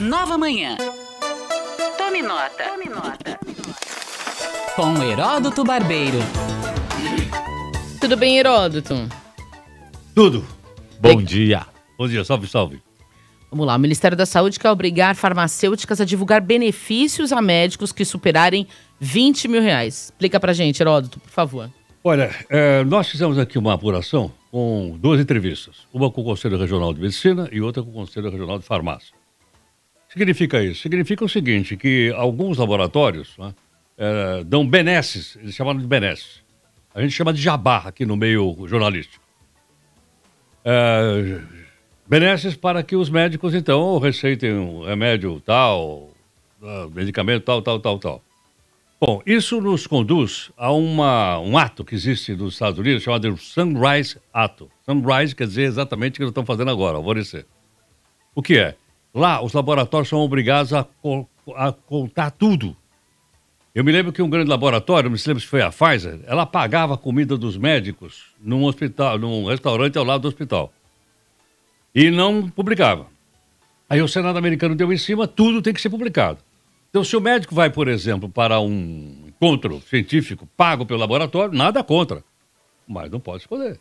Nova Manhã. Tome nota. Tome nota. Com Heródoto Barbeiro. Tudo bem, Heródoto? Tudo. Bom dia. Bom dia, salve, salve. Vamos lá, o Ministério da Saúde quer obrigar farmacêuticas a divulgar benefícios a médicos que superarem 20 mil reais. Explica pra gente, Heródoto, por favor. Olha, é, nós fizemos aqui uma apuração com duas entrevistas. Uma com o Conselho Regional de Medicina e outra com o Conselho Regional de Farmácia. Significa isso? Significa o seguinte, que alguns laboratórios né, é, dão benesses, eles chamaram de benesses. A gente chama de jabá aqui no meio jornalístico. É, benesses para que os médicos, então, receitem um remédio tal, né, medicamento tal, tal, tal, tal. Bom, isso nos conduz a uma, um ato que existe nos Estados Unidos chamado Sunrise Ato. Sunrise quer dizer exatamente o que eles estão fazendo agora, alvorecer. O que é? Lá, os laboratórios são obrigados a, a contar tudo. Eu me lembro que um grande laboratório, não me lembro se foi a Pfizer, ela pagava a comida dos médicos num hospital, num restaurante ao lado do hospital. E não publicava. Aí o Senado americano deu em cima, tudo tem que ser publicado. Então, se o médico vai, por exemplo, para um encontro científico pago pelo laboratório, nada contra. Mas não pode esconder.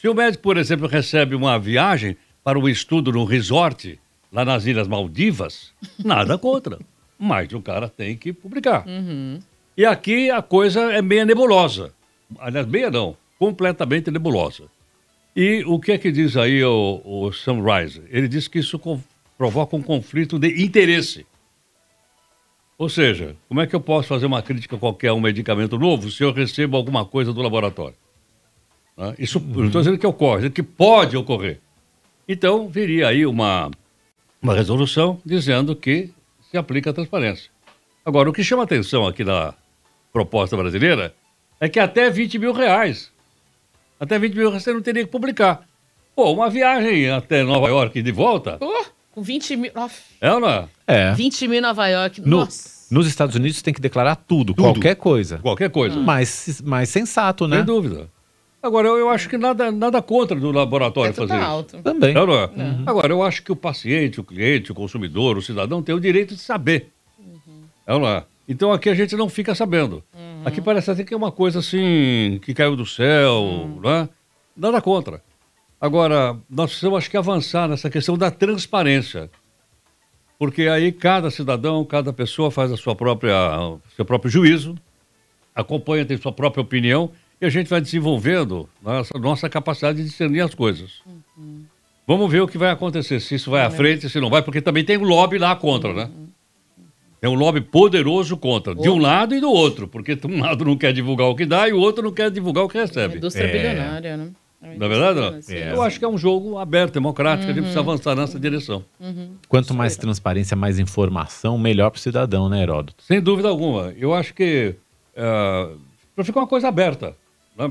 Se o médico, por exemplo, recebe uma viagem para um estudo num resort, lá nas Ilhas Maldivas, nada contra. Mas o cara tem que publicar. Uhum. E aqui a coisa é meia nebulosa. Aliás, meia não, completamente nebulosa. E o que é que diz aí o, o Sunrise? Ele diz que isso provoca um conflito de interesse. Ou seja, como é que eu posso fazer uma crítica qualquer a um medicamento novo se eu recebo alguma coisa do laboratório? Né? Isso, uhum. não estou dizendo que ocorre, dizendo que pode ocorrer. Então, viria aí uma uma resolução dizendo que se aplica a transparência. Agora, o que chama atenção aqui na proposta brasileira é que até 20 mil reais, até 20 mil reais você não teria que publicar. Pô, uma viagem até Nova York e de volta... Oh, com 20 mil... Oh. É, não é? É. 20 mil em Nova York, no, nossa... Nos Estados Unidos tem que declarar tudo, tudo. qualquer coisa. Qualquer coisa. Ah. Mais, mais sensato, né? Sem dúvida. Agora, eu, eu acho que nada, nada contra do laboratório é fazer alto. isso. Também. Não, não é? Uhum. uhum. Agora, eu acho que o paciente, o cliente, o consumidor, o cidadão tem o direito de saber. Uhum. Não é? Então aqui a gente não fica sabendo. Uhum. Aqui parece até que é uma coisa assim, que caiu do céu, uhum. não é? Nada contra. Agora, nós precisamos, acho que, avançar nessa questão da transparência. Porque aí cada cidadão, cada pessoa faz a sua própria, seu próprio juízo, acompanha, tem sua própria opinião e a gente vai desenvolvendo nossa, nossa capacidade de discernir as coisas. Uhum. Vamos ver o que vai acontecer, se isso vai à frente, se não vai, porque também tem o um lobby lá contra, né? uhum. né? É um lobby poderoso contra, de um lado e do outro, porque um lado não quer divulgar o que dá e o outro não quer divulgar o que recebe. É indústria é. bilionária, né? Na é verdade, é. eu acho que é um jogo aberto, democrático, uhum. a gente precisa uhum. avançar nessa direção. Uhum. Quanto mais transparência, mais informação, melhor para o cidadão, né, Heródoto? Sem dúvida alguma. Eu acho que uh, ah, para ficar uma coisa aberta. Na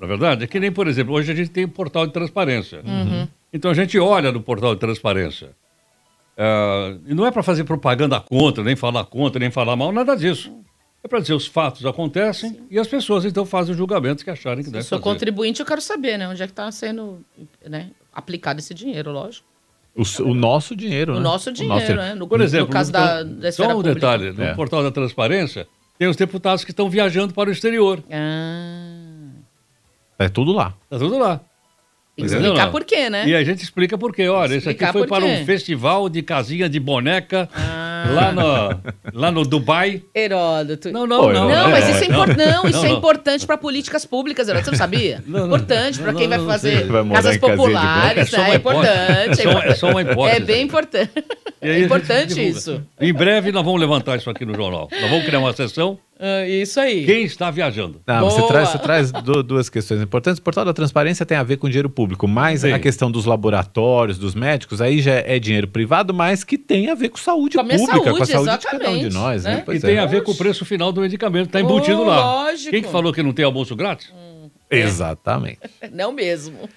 é verdade, é que nem, por exemplo, hoje a gente tem o um portal de transparência. Uhum. uhum. Então a gente olha no portal de transparência. Ah, e não é para fazer propaganda contra, nem falar contra, nem falar mal, nada disso. É para dizer os fatos acontecem Sim. e as pessoas então fazem o julgamentos que acharem que Se deve fazer. Se eu sou contribuinte, eu quero saber né, onde é que está sendo né, aplicado esse dinheiro, lógico. O, o, nosso dinheiro, o né? Nosso dinheiro, o nosso dinheiro, né? No, por exemplo, no caso no, da, da Só um pública. detalhe, no é. portal da transparência, tem os deputados que estão viajando para o exterior. Ah. É tudo lá. Tá tudo lá. Tem que explicar por quê, né? E a gente explica por quê. Olha, isso aqui foi para quê. um festival de casinha de boneca. Ah. Ah. Lá no, lá no Dubai. Heródoto. Não, não, não. Não, mas isso é, impor não, isso é importante para políticas públicas, Heródoto. Você não sabia? Não, não, importante para quem vai fazer vai casas populares. É, né? é importante. É só uma é é hipótese. É bem importante. É importante isso. Em breve nós vamos levantar isso aqui no jornal. Nós vamos criar uma sessão Uh, isso aí. Quem está viajando? Não, ah, você traz, você traz duas questões importantes. O portal da transparência tem a ver com dinheiro público, mas Sim. a questão dos laboratórios, dos médicos, aí já é dinheiro privado, mas que tem a ver com saúde com pública pública, saúde, com a saúde de cada um de nós. Né? né? E tem é. a ver com o preço final do medicamento, está embutido oh, lá. Lógico. Quem que falou que não tem almoço grátis? Hum. Exatamente. Não mesmo.